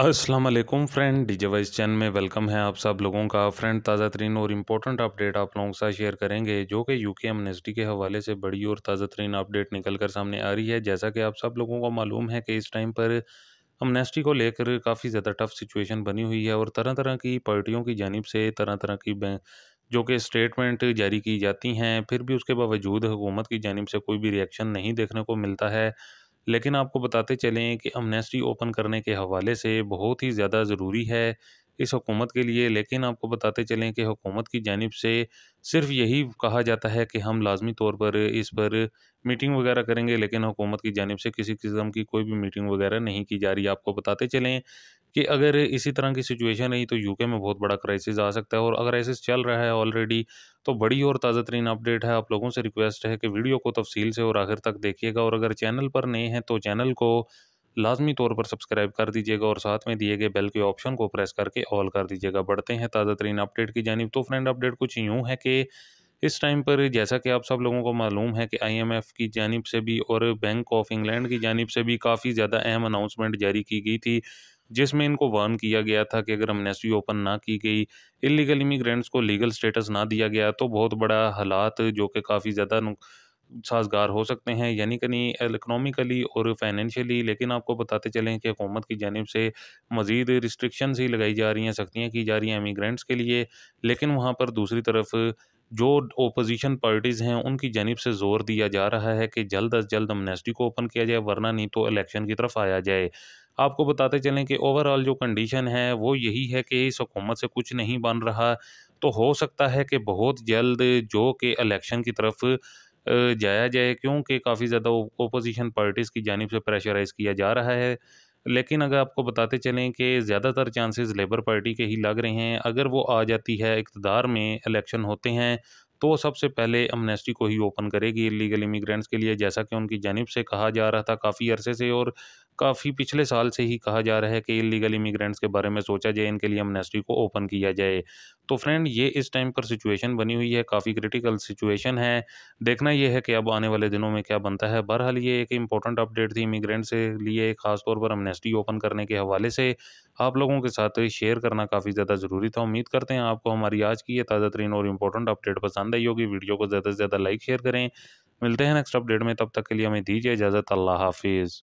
अस्सलाम वालेकुम friend DJ vice channel में वेलकम है आप सब लोगों का फ्रेंड ताज़ा तरीन और इम्पोर्टेंट अपडेट आप लोगों के साथ शेयर करेंगे जो कि यूके एमनेस्टी के हवाले से बड़ी और ताज़ा तरीन अपडेट निकल कर सामने आ रही है जैसा कि आप सब लोगों को मालूम है कि इस टाइम पर अमनेस्टी को लेकर काफ़ी ज़्यादा टफ सिचुएशन बनी हुई है और तरह तरह की पार्टियों की जानब से तरह तरह की जो कि स्टेटमेंट जारी की जाती हैं फिर भी उसके बावजूद हुकूमत की जानब से कोई भी रिएक्शन नहीं देखने को मिलता है लेकिन आपको बताते चलें कि अमनेस्टी ओपन करने के हवाले से बहुत ही ज़्यादा ज़रूरी है इस हुकूमत के लिए लेकिन आपको बताते चलें कि हुकूमत की जानब से सिर्फ यही कहा जाता है कि हम लाजमी तौर पर इस पर मीटिंग वगैरह करेंगे लेकिन हुकूमत की जानब से किसी किस्म की कोई भी मीटिंग वगैरह नहीं की जा रही आपको बताते चलें कि अगर इसी तरह की सिचुएशन रही तो यूके में बहुत बड़ा क्राइसिस आ सकता है और अगर ऐसे चल रहा है ऑलरेडी तो बड़ी और ताज़ा तरीन अपडेट है आप लोगों से रिक्वेस्ट है कि वीडियो को तफसील से और आखिर तक देखिएगा और अगर चैनल पर नए हैं तो चैनल को लाजमी तौर पर सब्सक्राइब कर दीजिएगा और साथ में दिए गए बेल के ऑप्शन को प्रेस करके ऑल कर दीजिएगा बढ़ते हैं ताज़ा तरीन अपडेट की जानब तो फ्रेंड अपडेट कुछ यूँ है कि इस टाइम पर जैसा कि आप सब लोगों को मालूम है कि आईएमएफ की जानब से भी और बैंक ऑफ इंग्लैंड की जानब से भी काफ़ी ज़्यादा अहम अनाउंसमेंट जारी की गई थी जिसमें इनको वार्न किया गया था कि अगर अमनेस्टी ओपन ना की गई इलीगल इमिग्रेंट्स को लीगल स्टेटस ना दिया गया तो बहुत बड़ा हालात जो कि काफ़ी ज़्यादा साजगार हो सकते हैं यानी कहीं इकनॉमिकली और फाइनेंशियली लेकिन आपको बताते चलें कि हुकूमत की जानब से मज़ीद रिस्ट्रिक्शन ही लगाई जा रही हैं सख्तियाँ की जा रही हैं इमिग्रेंट्स के लिए लेकिन वहाँ पर दूसरी तरफ जो ओपोजिशन पार्टीज़ हैं उनकी जानब से ज़ोर दिया जा रहा है कि जल्द अज जल्द अमनेस्टी को ओपन किया जाए वरना नहीं तो इलेक्शन की तरफ आया जाए आपको बताते चलें कि ओवरऑल जो कंडीशन है वो यही है कि इस हुकूमत से कुछ नहीं बन रहा तो हो सकता है कि बहुत जल्द जो कि इलेक्शन की तरफ जाया जाए क्योंकि काफ़ी ज़्यादा ओपोजिशन पार्टीज़ की जानब से प्रेशराइज़ किया जा रहा है लेकिन अगर आपको बताते चलें कि ज़्यादातर चांसेस लेबर पार्टी के ही लग रहे हैं अगर वो आ जाती है इकतदार में इलेक्शन होते हैं तो सबसे पहले अमनेस्टी को ही ओपन करेगी लीगल इमिग्रेंट्स के लिए जैसा कि उनकी जानब से कहा जा रहा था काफ़ी अरसे से और काफ़ी पिछले साल से ही कहा जा रहा है कि इलीगल इमिग्रेंट्स के बारे में सोचा जाए इनके लिए एमनेस्टी को ओपन किया जाए तो फ्रेंड ये इस टाइम पर सिचुएशन बनी हुई है काफ़ी क्रिटिकल सिचुएशन है देखना ये है कि अब आने वाले दिनों में क्या बनता है बहरहाल ये एक इंपॉर्टेंट अपडेट थी इमिग्रेंट से लिए खासतौर पर एमनेस्टी ओपन करने के हवाले से आप लोगों के साथ शेयर करना काफ़ी ज़्यादा ज़रूरी था उम्मीद करते हैं आपको हमारी आज की ये ताज़ा तरीन और इम्पोर्टेंट अपडेट पसंद आई होगी वीडियो को ज़्यादा से ज़्यादा लाइक शेयर करें मिलते हैं नेक्स्ट अपडेट में तब तक के लिए हमें दीजिए इजाज़त अल्लाह हाफिज़